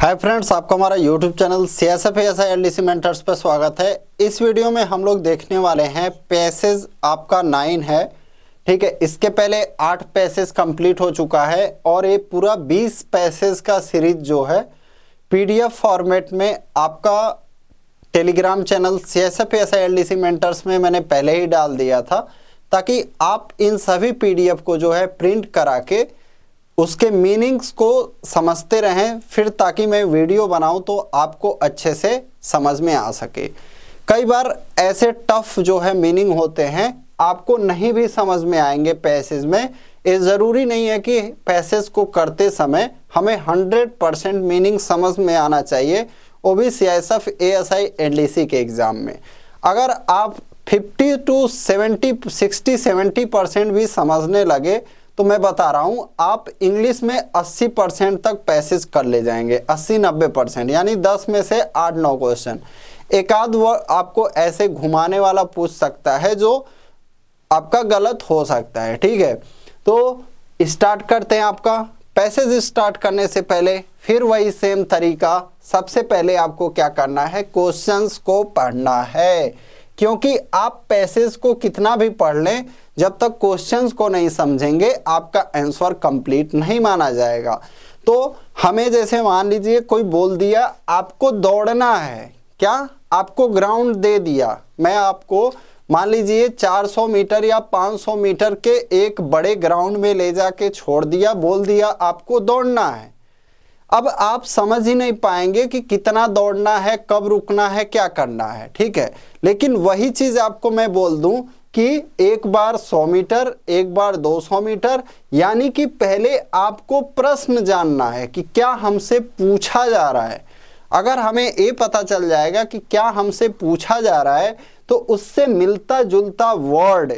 हाय friends आपका हमारा YouTube channel C S F S I L D C mentors पर स्वागत है इस वीडियो में हम लोग देखने वाले हैं पैसेज आपका नाइन है ठीक है इसके पहले आठ पैसेज कंप्लीट हो चुका है और ये पूरा बीस पैसेज का सीरीज जो है पीडीएफ फॉर्मेट में आपका Telegram channel C S F S I L D C mentors में मैंने पहले ही डाल दिया था ताकि आप इन सभी पी को जो है प्रिंट करा के उसके मीनिंग्स को समझते रहें फिर ताकि मैं वीडियो बनाऊं तो आपको अच्छे से समझ में आ सके कई बार ऐसे टफ जो है मीनिंग होते हैं आपको नहीं भी समझ में आएंगे पैसेज में ये ज़रूरी नहीं है कि पैसेज को करते समय हमें 100 परसेंट मीनिंग समझ में आना चाहिए O B C S F A S I L D C के एग्ज़ाम में अगर आप 50 टू 70 60 70 परसेंट भी समझने लगे तो मैं बता रहा हूँ आप इंग्लिश में 80 परसेंट तक पैसेज कर ले जाएंगे 80-90 परसेंट यानी 10 में से 8-9 क्वेश्चन एक आध वर्ड आपको ऐसे घुमाने वाला पूछ सकता है जो आपका गलत हो सकता है ठीक है तो स्टार्ट करते हैं आपका पैसेज स्टार्ट करने से पहले फिर वही सेम तरीका सबसे पहले आपको क्या करना है क्वेश्चंस को पढ़ना है क्योंकि आप पैसेज को कितना भी पढ़ लें जब तक क्वेश्चंस को नहीं समझेंगे आपका आंसर कंप्लीट नहीं माना जाएगा तो हमें जैसे मान लीजिए कोई बोल दिया आपको दौड़ना है क्या आपको ग्राउंड दे दिया मैं आपको मान लीजिए 400 मीटर या 500 मीटर के एक बड़े ग्राउंड में ले जाके छोड़ दिया बोल दिया आपको दौड़ना है अब आप समझ ही नहीं पाएंगे कि कितना दौड़ना है कब रुकना है क्या करना है ठीक है लेकिन वही चीज़ आपको मैं बोल दूं कि एक बार 100 मीटर एक बार 200 मीटर यानी कि पहले आपको प्रश्न जानना है कि क्या हमसे पूछा जा रहा है अगर हमें ये पता चल जाएगा कि क्या हमसे पूछा जा रहा है तो उससे मिलता जुलता वर्ड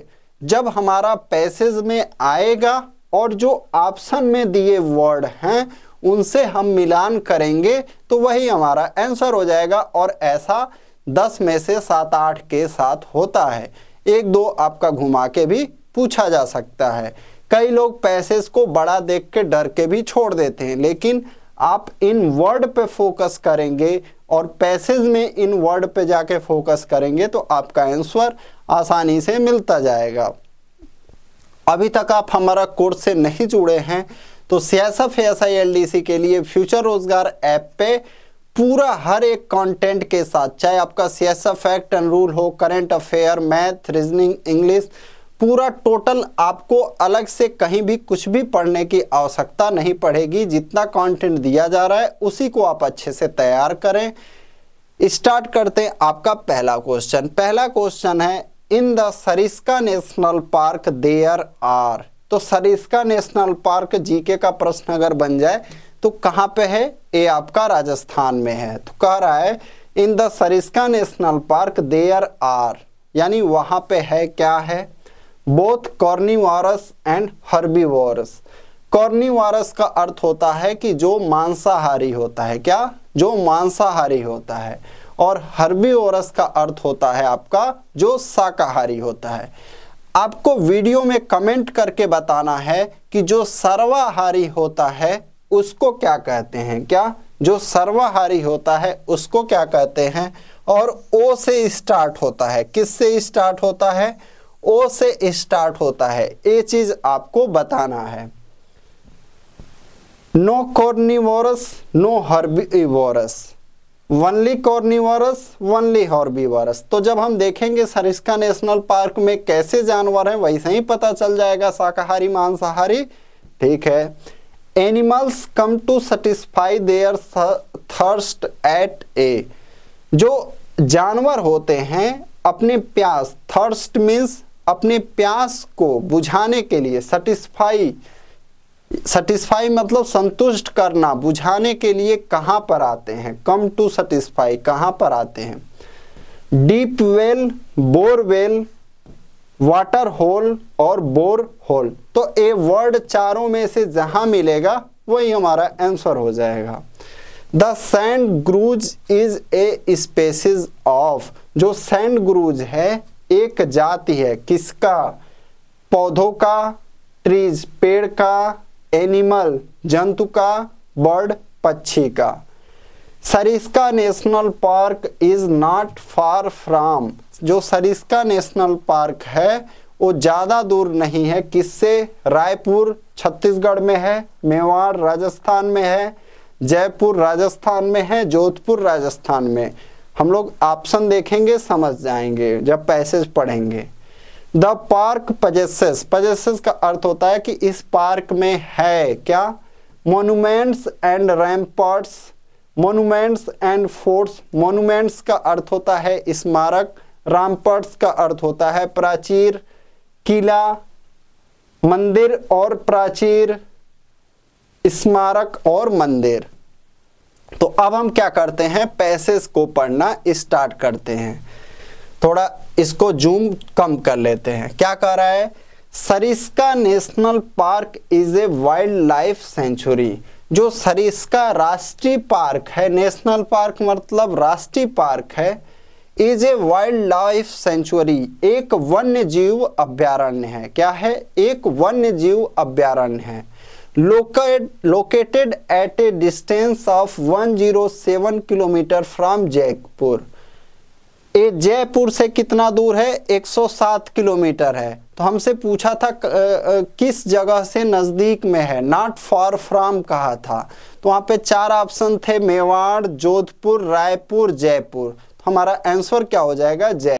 जब हमारा पैसेज में आएगा और जो ऑप्शन में दिए वर्ड हैं उनसे हम मिलान करेंगे तो वही हमारा आंसर हो जाएगा और ऐसा 10 में से सात आठ के साथ होता है एक दो आपका घुमा के भी पूछा जा सकता है कई लोग पैसेज को बड़ा देख के डर के भी छोड़ देते हैं लेकिन आप इन वर्ड पे फोकस करेंगे और पैसेज में इन वर्ड पे जाके फोकस करेंगे तो आपका आंसर आसानी से मिलता जाएगा अभी तक आप हमारा कोर्स से नहीं जुड़े हैं तो सियासफ S I L D C के लिए फ्यूचर रोजगार ऐप पे पूरा हर एक कंटेंट के साथ चाहे आपका C S F act and rule हो current affair math reasoning English पूरा टोटल आपको अलग से कहीं भी कुछ भी पढ़ने की आवश्यकता नहीं पड़ेगी जितना कंटेंट दिया जा रहा है उसी को आप अच्छे से तैयार करें स्टार्ट करते हैं आपका पहला क्वेश्चन पहला क्वेश्चन है in the Sariska national park there are तो सरिस्का नेशनल पार्क जीके का प्रश्न अगर बन जाए तो कहाँ पे है ये आपका राजस्थान में है तो कह रहा है in the Sariska national park there are यानी वहाँ पे है क्या है both carnivorous and herbivorous carnivorous का अर्थ होता है कि जो मांसाहारी होता है क्या जो मांसाहारी होता है और हर्बीवोरस का अर्थ होता है आपका जो शाकाहारी होता है आपको वीडियो में कमेंट करके बताना है कि जो सर्वाहारी होता है उसको क्या कहते हैं क्या जो सर्वाहारी होता है उसको क्या कहते हैं और ओ से स्टार्ट होता है किस से स्टार्ट होता है ओ से स्टार्ट होता है ये चीज आपको बताना है no carnivorous no herbivorous only carnivorous only herbivorous तो जब हम देखेंगे सरिस्का नेशनल पार्क में कैसे जानवर हैं वैसे ही पता चल जाएगा शाकाहारी मांसाहारी ठीक है animals come to satisfy their thirst at a जो जानवर होते हैं अपने प्यास थर्स्ट मीन्स अपने प्यास को बुझाने के लिए सेटिस्फाई सेटिस्फाई मतलब संतुष्ट करना बुझाने के लिए कहाँ पर आते हैं कम टू सेटिस्फाई कहाँ पर आते हैं deep well bore well water hole और बोर होल तो ए वर्ड चारों में से जहां मिलेगा वही हमारा आंसर हो जाएगा the sand grouse is a species of जो सैंड ग्रूज है एक जाति है किसका पौधों का ट्रीज पेड़ का एनिमल जंतु का बर्ड पक्षी का Sariska national park is not far from जो सरिस्का नेशनल पार्क है वो ज़्यादा दूर नहीं है किससे रायपुर छत्तीसगढ़ में है मेवाड़ राजस्थान में है जयपुर राजस्थान में है जोधपुर राजस्थान में हम लोग ऑप्शन देखेंगे समझ जाएंगे जब पैसेज पढ़ेंगे द पार्क पजेसेस पजेसेस का अर्थ होता है कि इस पार्क में है क्या monuments and ramparts monuments and forts monuments का अर्थ होता है स्मारक रामपर्ट्स का अर्थ होता है प्राचीर किला मंदिर और प्राचीर स्मारक और मंदिर तो अब हम क्या करते हैं पैसेज को पढ़ना स्टार्ट करते हैं थोड़ा इसको जूम कम कर लेते हैं क्या कह रहा है Sariska national park is a wild life sanctuary जो सरिस्का राष्ट्रीय पार्क है नेशनल पार्क मतलब राष्ट्रीय पार्क है is a wild life sanctuary एक वन्य जीव अभ्यारण्य है क्या है एक वन्य जीव अभ्यारण्य है located at a distance of 107 kilometre from Jaipur ये जयपुर से कितना दूर है 107 किलोमीटर है तो हमसे पूछा था किस जगह से नज़दीक में है नॉट फॉर फ्राम कहा था तो वहाँ पे चार ऑप्शन थे मेवाड़ जोधपुर रायपुर जयपुर तो हमारा आंसर क्या हो जाएगा जय